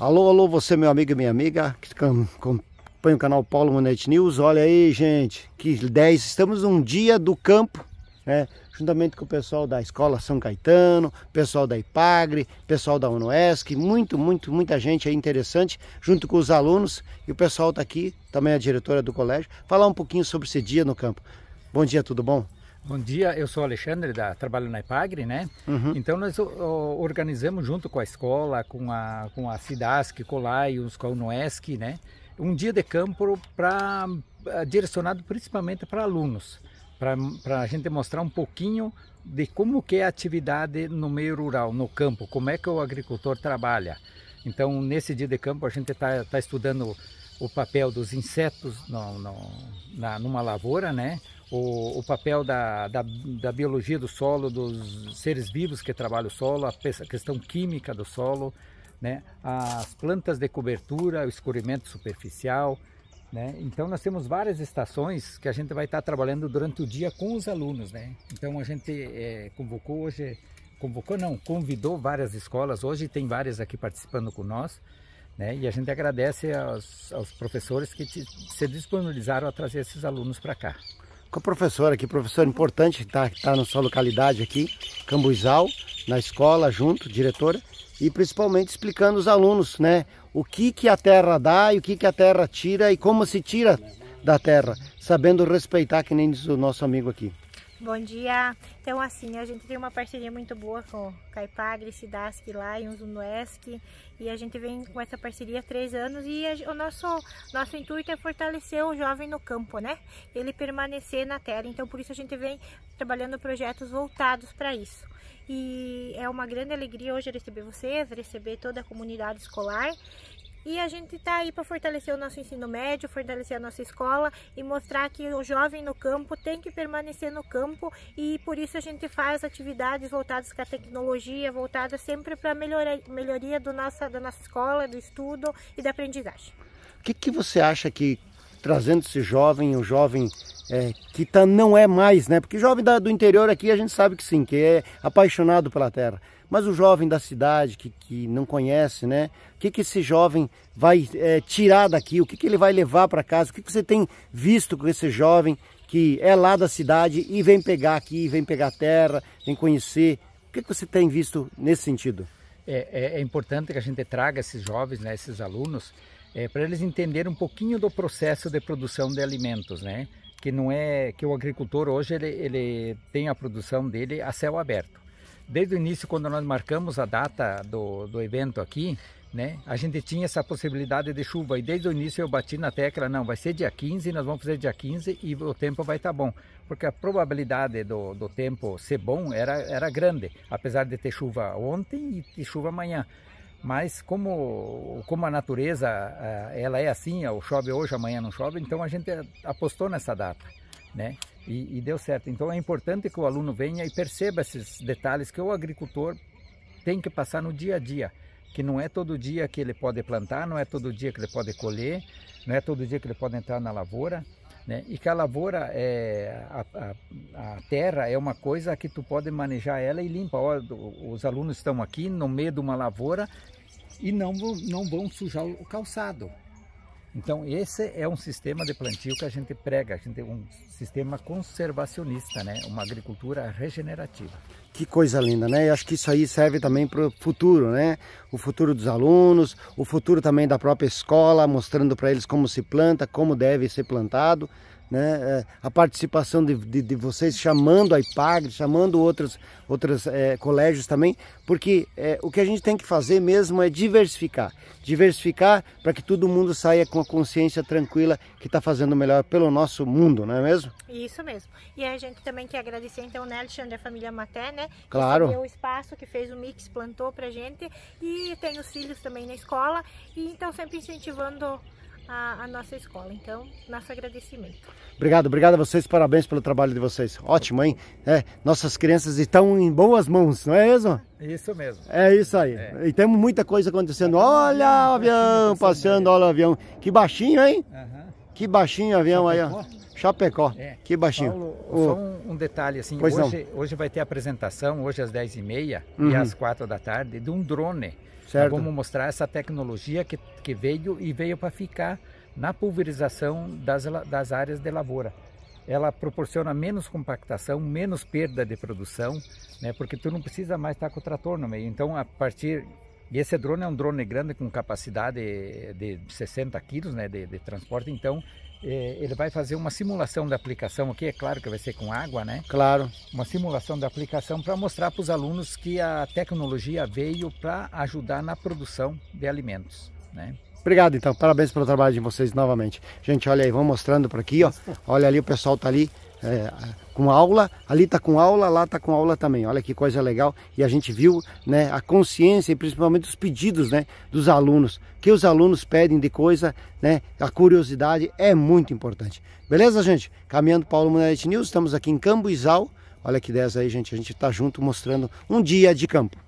Alô, alô, você meu amigo e minha amiga que acompanha o canal Paulo Monet News. Olha aí, gente, que 10, estamos um dia do campo, né? Juntamente com o pessoal da Escola São Caetano, pessoal da IPAGRE, pessoal da UNOESC, muito, muito, muita gente aí interessante, junto com os alunos e o pessoal tá aqui, também a diretora do colégio, falar um pouquinho sobre esse dia no campo. Bom dia, tudo bom? Bom dia, eu sou Alexandre, da, trabalho na Ipagre, né? Uhum. Então nós o, organizamos junto com a escola, com a, com a Cidasc, Colaios, com a Unoesc, né? Um dia de campo pra, eh, direcionado principalmente para alunos, para a gente mostrar um pouquinho de como que é a atividade no meio rural, no campo, como é que o agricultor trabalha. Então nesse dia de campo a gente está tá estudando o papel dos insetos no, no, na, numa lavoura, né? o, o papel da, da, da, biologia do solo, dos seres vivos que trabalham o solo, a questão química do solo, né? as plantas de cobertura, o escurimento superficial. Né? Então nós temos várias estações que a gente vai estar trabalhando durante o dia com os alunos. Né? Então a gente é, convocou hoje, convocou não, convidou várias escolas, hoje tem várias aqui participando com nós. Né? E a gente agradece aos, aos professores que te, se disponibilizaram a trazer esses alunos para cá com a professora aqui, professora importante, que está tá na sua localidade aqui, Cambuizal, na escola, junto, diretora, e principalmente explicando os alunos, né? O que, que a terra dá e o que, que a terra tira e como se tira da terra, sabendo respeitar, que nem diz o nosso amigo aqui. Bom dia! Então assim, a gente tem uma parceria muito boa com Caipagre, Sidask lá e Unuesc e a gente vem com essa parceria há três anos e a, o nosso, nosso intuito é fortalecer o jovem no campo, né? Ele permanecer na terra, então por isso a gente vem trabalhando projetos voltados para isso. E é uma grande alegria hoje receber vocês, receber toda a comunidade escolar e a gente está aí para fortalecer o nosso ensino médio, fortalecer a nossa escola e mostrar que o jovem no campo tem que permanecer no campo e por isso a gente faz atividades voltadas com a tecnologia, voltadas sempre para a melhoria, melhoria do nossa, da nossa escola, do estudo e da aprendizagem. O que, que você acha que trazendo esse jovem, o jovem é, que tá, não é mais, né? Porque jovem da, do interior aqui a gente sabe que sim, que é apaixonado pela terra. Mas o jovem da cidade que, que não conhece, né? O que, que esse jovem vai é, tirar daqui? O que, que ele vai levar para casa? O que, que você tem visto com esse jovem que é lá da cidade e vem pegar aqui, vem pegar terra, vem conhecer? O que, que você tem visto nesse sentido? É, é, é importante que a gente traga esses jovens, né, esses alunos, é, para eles entenderem um pouquinho do processo de produção de alimentos, né? que não é que o agricultor hoje ele, ele tem a produção dele a céu aberto. Desde o início, quando nós marcamos a data do, do evento aqui, né, a gente tinha essa possibilidade de chuva e desde o início eu bati na tecla, não, vai ser dia 15, nós vamos fazer dia 15 e o tempo vai estar tá bom. Porque a probabilidade do, do tempo ser bom era, era grande, apesar de ter chuva ontem e ter chuva amanhã mas como, como a natureza eh, ela é assim, ou chove hoje, amanhã não chove, então a gente apostou nessa data, né? E, e deu certo. Então é importante que o aluno venha e perceba esses detalhes que o agricultor tem que passar no dia a dia, que não é todo dia que ele pode plantar, não é todo dia que ele pode colher, não é todo dia que ele pode entrar na lavoura. Né? E que a lavoura, é, a, a, a, terra é uma coisa que tu pode manejar ela e limpa. Ó, os alunos estão aqui no meio de uma lavoura e não, não vão sujar o calçado. Então esse é um sistema de plantio que a gente prega, a gente tem um sistema conservacionista, né? Uma agricultura regenerativa. Que coisa linda, né? E acho que isso aí serve também para o futuro, né? O futuro dos alunos, o futuro também da própria escola, mostrando para eles como se planta, como deve ser plantado, né? É, a participação de, de, de, vocês, chamando a IPAG, chamando outros, outros é, colégios também, porque é, o que a gente tem que fazer mesmo é diversificar. Diversificar para que todo mundo saia com a consciência tranquila que está fazendo melhor pelo nosso mundo, não é mesmo? Isso mesmo. E a gente também quer agradecer então, né, Alexandre, a família Maté, né? Claro. Que o espaço que fez o mix, plantou para gente e tem os filhos também na escola e então sempre incentivando a, a nossa escola. Então, nosso agradecimento. Obrigado, obrigado a vocês, parabéns pelo trabalho de vocês. Ótimo, hein? É, nossas crianças estão em boas mãos, não é mesmo? Isso mesmo. É isso aí. É. E temos muita coisa acontecendo. Olha o avião passando, olha o avião. Que baixinho, hein? Que baixinho o avião aí, ó. Chapecó. É. Que baixinho. Paulo, só um, detalhe, assim, pois hoje, não. hoje vai ter apresentação, hoje às 10h30 e, meia, uhum. e às 4 da tarde, de um drone. Certo. Então, vamos mostrar essa tecnologia que, que veio e veio para ficar na pulverização das, das áreas de lavoura. Ela proporciona menos compactação, menos perda de produção, né, porque tu não precisa mais estar tá com o trator no meio. Então, a partir e esse drone é um drone grande com capacidade de 60 quilos né, de, de transporte, então é, ele vai fazer uma simulação da aplicação aqui, é claro que vai ser com água, né? Claro. Uma simulação da aplicação para mostrar para os alunos que a tecnologia veio para ajudar na produção de alimentos, né? Obrigado, então. Parabéns pelo trabalho de vocês novamente. Gente, olha aí, vão mostrando por aqui, ó. Olha ali, o pessoal tá ali é, com aula, ali está com aula, lá está com aula também. Olha que coisa legal. E a gente viu né, a consciência e principalmente os pedidos né, dos alunos, que os alunos pedem de coisa, né, a curiosidade é muito importante. Beleza, gente? Caminhando Paulo Munete News, estamos aqui em Cambuizal. Olha que 10 aí, gente. A gente está junto mostrando um dia de campo.